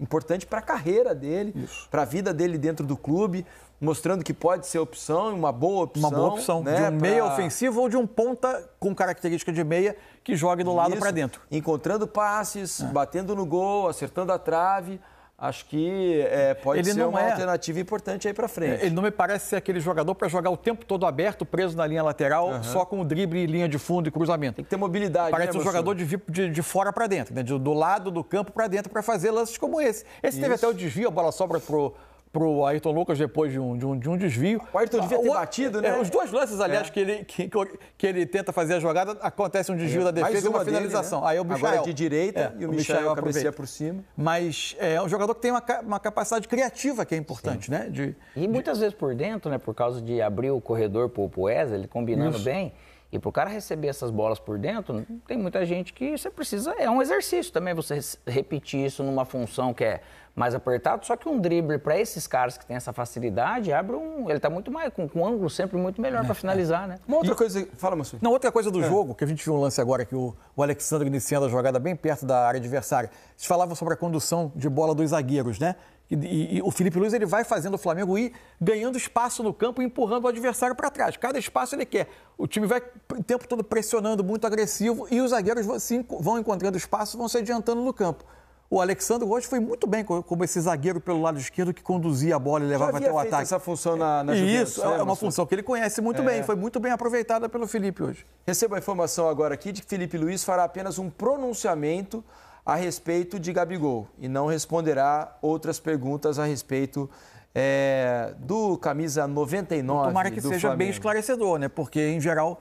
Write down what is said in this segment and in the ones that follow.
importante para a carreira dele, para a vida dele dentro do clube, mostrando que pode ser opção, uma boa opção. Uma boa opção, né, de um meia pra... ofensivo ou de um ponta com característica de meia que jogue do lado para dentro. Encontrando passes, é. batendo no gol, acertando a trave acho que é, pode ele ser uma é... alternativa importante aí para frente. Ele não me parece ser aquele jogador para jogar o tempo todo aberto, preso na linha lateral, uhum. só com o drible, linha de fundo e cruzamento. Tem que ter mobilidade. Parece né, um jogador de, de, de, fora para dentro, né? de, do lado do campo para dentro para fazer lances como esse. Esse Isso. teve até o desvio, a bola sobra pro pro Ayrton Lucas depois de um, de um, de um desvio. O Ayrton devia ter o, batido, né? É, os dois lances, aliás, é. que, ele, que, que, ele tenta fazer a jogada, acontece um é, desvio é. da defesa e uma, dele, né? finalização. Né? Aí o Michel Agora é de direita é, e o, o Michel cabeceia por cima. Mas é, é um jogador que tem uma, uma capacidade criativa que é importante, Sim. né? De, e muitas de... vezes por dentro, né? Por causa de abrir o corredor pro, o Wesley, ele combinando Isso. bem e para o cara receber essas bolas por dentro, tem muita gente que você precisa. É um exercício também você repetir isso numa função que é mais apertado. Só que um drible para esses caras que têm essa facilidade abre um. Ele está muito mais. Com, com um ângulo sempre muito melhor para é, é. finalizar, né? Uma outra e, coisa. Fala, Massu. Não, outra coisa do é. jogo, que a gente viu um lance agora que o, o Alexandre iniciando a jogada bem perto da área adversária. Vocês falavam sobre a condução de bola dos zagueiros, né? E, e, e, o Felipe Luiz ele vai fazendo o Flamengo ir ganhando espaço no campo e empurrando o adversário para trás. Cada espaço ele quer. O time vai o tempo todo pressionando, muito agressivo, e os zagueiros vão, se, vão encontrando espaço vão se adiantando no campo. O Alexandre hoje foi muito bem como esse zagueiro pelo lado esquerdo que conduzia a bola e levava até o ataque. essa função na, na Juventus, Isso, né, é, uma função que ele conhece muito é. bem. Foi muito bem aproveitada pelo Felipe hoje. Receba a informação agora aqui de que Felipe Luiz fará apenas um pronunciamento a respeito de Gabigol e não responderá outras perguntas a respeito é, do camisa 99. Tomara que seja Flamengo. bem esclarecedor, né? Porque, em geral,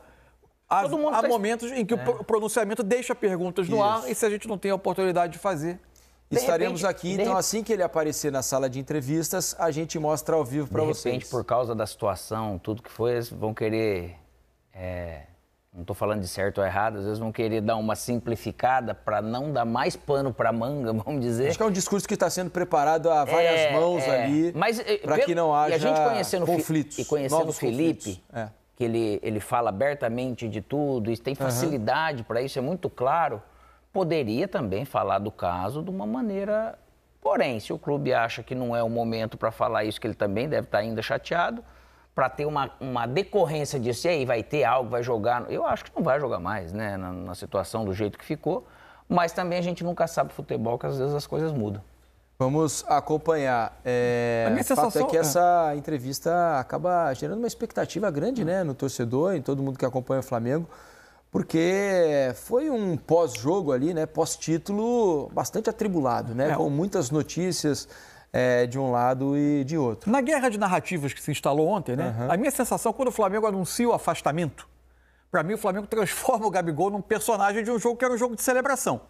há, há tá... momentos em que é. o pronunciamento deixa perguntas no Isso. ar e se a gente não tem a oportunidade de fazer. De Estaremos então, repente, aqui, então, assim que ele aparecer na sala de entrevistas, a gente mostra ao vivo para vocês. De repente, por causa da situação, tudo que foi, eles vão querer é não estou falando de certo ou errado, às vezes vão querer dar uma simplificada para não dar mais pano para a manga, vamos dizer. Acho que é um discurso que está sendo preparado a várias é, mãos é. ali, eh, para que não haja e a gente conhecendo conflitos. E conhecendo o Felipe, é. que ele, ele fala abertamente de tudo e tem facilidade uhum. para isso, é muito claro, poderia também falar do caso de uma maneira... Porém, se o clube acha que não é o momento para falar isso, que ele também deve estar tá ainda chateado, para ter uma, uma decorrência disso. E aí, vai ter algo, vai jogar? Eu acho que não vai jogar mais, né? Na, na situação, do jeito que ficou. Mas também a gente nunca sabe futebol, que às vezes as coisas mudam. Vamos acompanhar. É, a minha sensação fato é que é- essa entrevista acaba gerando uma expectativa grande né, no torcedor, em todo mundo que acompanha o Flamengo, porque foi um pós-jogo ali, né, pós-título, bastante atribulado, né, é. com muitas notícias é, de um lado e de outro. Na guerra de narrativas que se instalou ontem, né? Uhum. A minha sensação é quando o Flamengo anuncia o afastamento, para mim o Flamengo transforma o Gabigol num personagem de um jogo que era um jogo de celebração.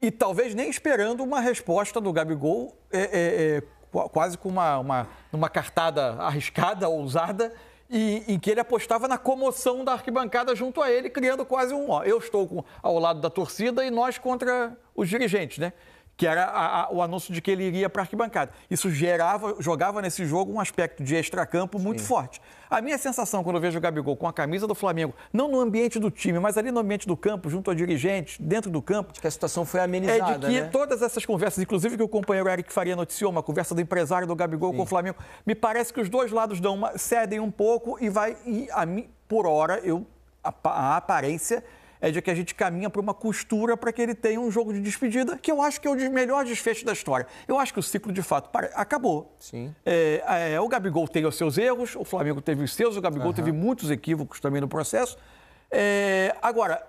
E talvez nem esperando uma resposta do Gabigol, é, é, é quase com uma, uma, uma cartada arriscada, ousada, e, em que ele apostava na comoção da arquibancada junto a ele, criando quase um. Ó, eu estou com, ao lado da torcida e nós contra os dirigentes, né? que era a, a, o anúncio de que ele iria para a arquibancada. Isso gerava, jogava nesse jogo um aspecto de extracampo muito Sim. forte. A minha sensação quando eu vejo o Gabigol com a camisa do Flamengo, não no ambiente do time, mas ali no ambiente do campo, junto a dirigentes, dentro do campo. De que a situação foi amenizada. É de que né? todas essas conversas, inclusive que o companheiro Eric Faria noticiou, uma conversa do empresário do Gabigol Sim. com o Flamengo, me parece que os dois lados dão uma, cedem um pouco e vai. E a, por hora, eu a, a aparência é de que a gente caminha para uma costura para que ele tenha um jogo de despedida, que eu acho que é o melhor desfecho da história. Eu acho que o ciclo, de fato, para, acabou. Sim. É, é, o Gabigol teve os seus erros, o Flamengo teve os seus, o Gabigol uhum. teve muitos equívocos também no processo. É, agora,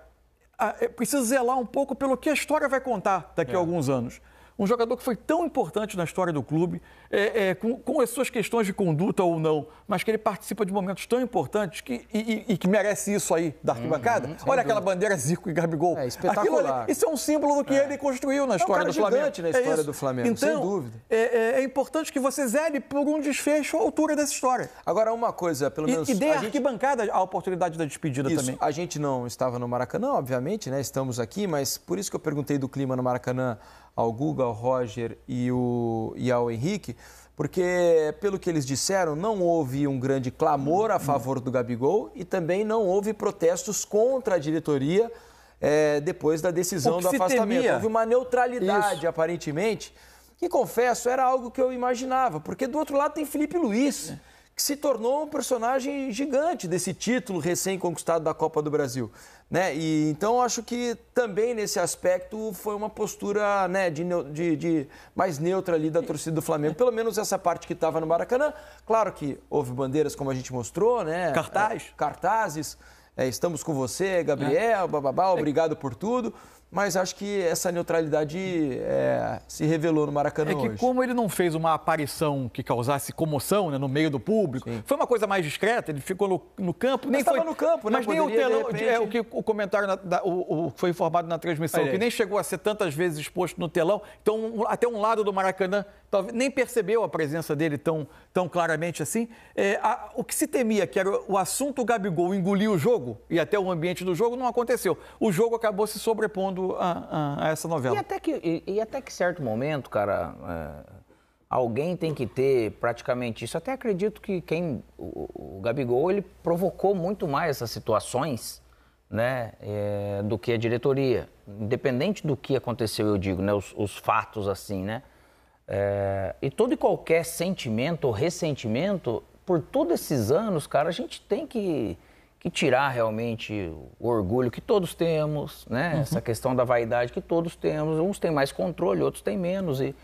é, precisa zelar um pouco pelo que a história vai contar daqui a é. alguns anos um jogador que foi tão importante na história do clube, é, é, com, com, as suas questões de conduta ou não, mas que ele participa de momentos tão importantes que, e, e, e que merece isso aí da uhum, arquibancada. Uhum, Olha dúvida. aquela bandeira Zico e Gabigol. É espetacular. Ali, isso é um símbolo do que é. ele construiu na história é um cara do Flamengo. na é história do Flamengo, então, sem dúvida. É, é, é, importante que você zele por um desfecho à altura dessa história. Agora, uma coisa, pelo menos... E, e dê a gente... arquibancada a oportunidade da despedida isso, também. A gente não estava no Maracanã, obviamente, né? Estamos aqui, mas por isso que eu perguntei do clima no Maracanã ao Guga, ao Roger e, o, e ao Henrique, porque, pelo que eles disseram, não houve um grande clamor a uhum. favor do Gabigol e também não houve protestos contra a diretoria é, depois da decisão do afastamento. Temia. Houve uma neutralidade, Isso. aparentemente, que confesso, era algo que eu imaginava, porque do outro lado tem Felipe Luiz. É que se tornou um personagem gigante desse título recém-conquistado da Copa do Brasil. Né? E, então, acho que também nesse aspecto foi uma postura né, de, de, de mais neutra ali da torcida do Flamengo, pelo menos essa parte que estava no Maracanã. Claro que houve bandeiras, como a gente mostrou, né? Cartaz. É, cartazes. É, estamos com você, Gabriel, é. bababá, obrigado por tudo. Mas acho que essa neutralidade é, se revelou no Maracanã. É que hoje. como ele não fez uma aparição que causasse comoção né, no meio do público, Sim. foi uma coisa mais discreta, ele ficou no, no campo. Mas nem estava no campo, né? Mas Poderia, nem o telão. Repente... É, o que o comentário na, da, o, o, foi informado na transmissão, que nem chegou a ser tantas vezes exposto no telão. Então, um, até um lado do Maracanã talvez nem percebeu a presença dele tão, tão claramente assim. É, a, o que se temia, que era o assunto Gabigol engolir o jogo e até o ambiente do jogo, não aconteceu. O jogo acabou se sobrepondo assistindo a, a, a essa novela. E até, que, e, e até que certo momento, cara, é, alguém tem que ter praticamente isso. Até acredito que quem. O, o Gabigol, ele provocou muito mais essas situações né, é, do que a diretoria. Independente do que aconteceu, eu digo, né, os, os fatos assim, né? É, e todo e qualquer sentimento ou ressentimento, por todos esses anos, cara, a gente tem que que tirar realmente o orgulho que todos temos, né? Uhum. Essa questão da vaidade que todos temos. Uns têm mais controle, outros têm menos. E...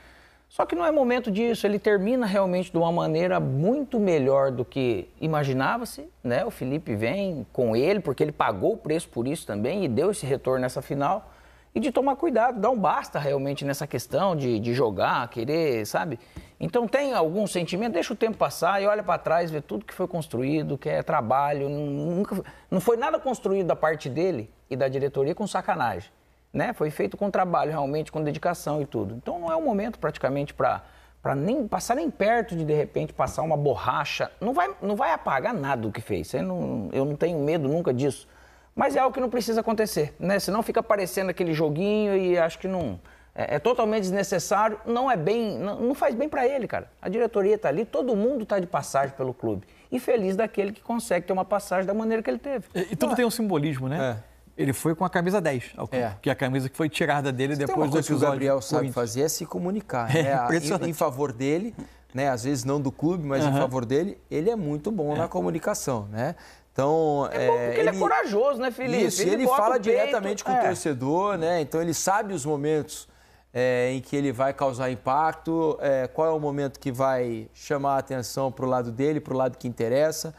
Só que não é momento disso. Ele termina realmente de uma maneira muito melhor do que imaginava-se, né? O Felipe vem com ele, porque ele pagou o preço por isso também e deu esse retorno nessa final. E de tomar cuidado, dar um basta realmente nessa questão de, de jogar, querer, sabe? Então tem algum sentimento, deixa o tempo passar e olha para trás, vê tudo que foi construído, que é trabalho, nunca, não foi nada construído da parte dele e da diretoria com sacanagem, né? Foi feito com trabalho realmente, com dedicação e tudo. Então não é o momento praticamente para para nem passar nem perto de de repente passar uma borracha, não vai não vai apagar nada do que fez. eu não, eu não tenho medo nunca disso. Mas é algo que não precisa acontecer, né? Senão fica parecendo aquele joguinho e acho que não é, é, totalmente desnecessário, não é bem, não, não faz bem para ele, cara. A diretoria está ali, todo mundo está de passagem pelo clube. E feliz daquele que consegue ter uma passagem da maneira que ele teve. E, e tudo tem é? um simbolismo, né? É. Ele foi com a camisa 10, é. que é a camisa que foi tirada dele depois do episódio. que o Gabriel sabe fazer é se comunicar, é, né? em, em favor dele, né? Às vezes não do clube, mas em favor dele, ele é muito bom é. na comunicação, né? Então, é, bom porque ele, é corajoso, né, Felipe? Isso, ele, ele fala diretamente com o torcedor, né? Então ele sabe os momentos é, em que ele vai causar impacto, é, qual é o momento que vai chamar a atenção para o lado dele, para o lado que interessa.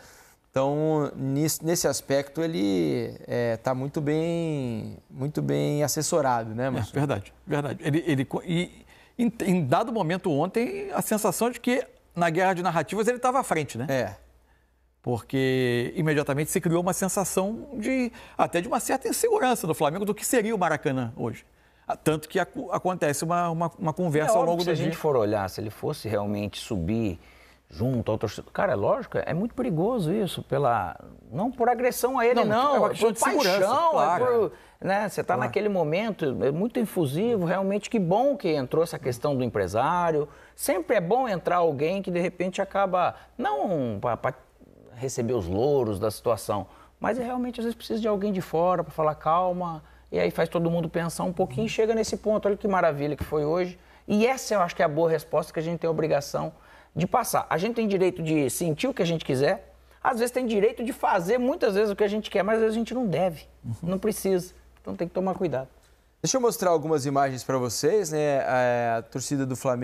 Então, nesse aspecto, ele está é, tá muito, bem, muito bem assessorado, né, Marcelo? É, verdade, verdade. Ele, ele, e, em, em, dado momento ontem, a sensação é de que na guerra de narrativas ele estava à frente, né? É. Porque imediatamente se criou uma sensação de até de uma certa insegurança do Flamengo do que seria o Maracanã hoje. Ah, tanto que acontece uma, uma, uma conversa é ao longo do dia. Se a gente for olhar, se ele fosse realmente subir junto ao torcedor. Cara, é lógico, é muito perigoso isso, pela não por agressão a ele, não, não é, é por paixão, é claro. é por, né, você está claro. naquele momento, é muito infusivo, realmente que bom que entrou essa questão do empresário. Sempre é bom entrar alguém que de repente acaba não para receber os louros da situação, mas é realmente às vezes precisa de alguém de fora para falar calma, e aí faz todo mundo pensar um pouquinho e chega nesse ponto. Olha que maravilha que foi hoje. E essa eu acho que é a boa resposta que a gente tem a obrigação de passar. A gente tem direito de sentir o que a gente quiser, às vezes tem direito de fazer muitas vezes o que a gente quer, mas às vezes a gente não deve, uhum. não precisa. Então tem que tomar cuidado. Deixa eu mostrar algumas imagens para vocês, né? É, a torcida do Flamengo.